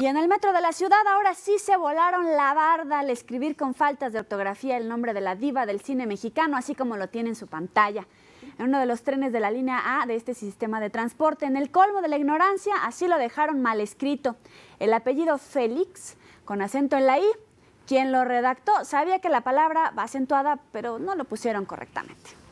Y en el metro de la ciudad ahora sí se volaron la barda al escribir con faltas de ortografía el nombre de la diva del cine mexicano, así como lo tiene en su pantalla. En uno de los trenes de la línea A de este sistema de transporte, en el colmo de la ignorancia, así lo dejaron mal escrito. El apellido Félix, con acento en la I, quien lo redactó sabía que la palabra va acentuada, pero no lo pusieron correctamente.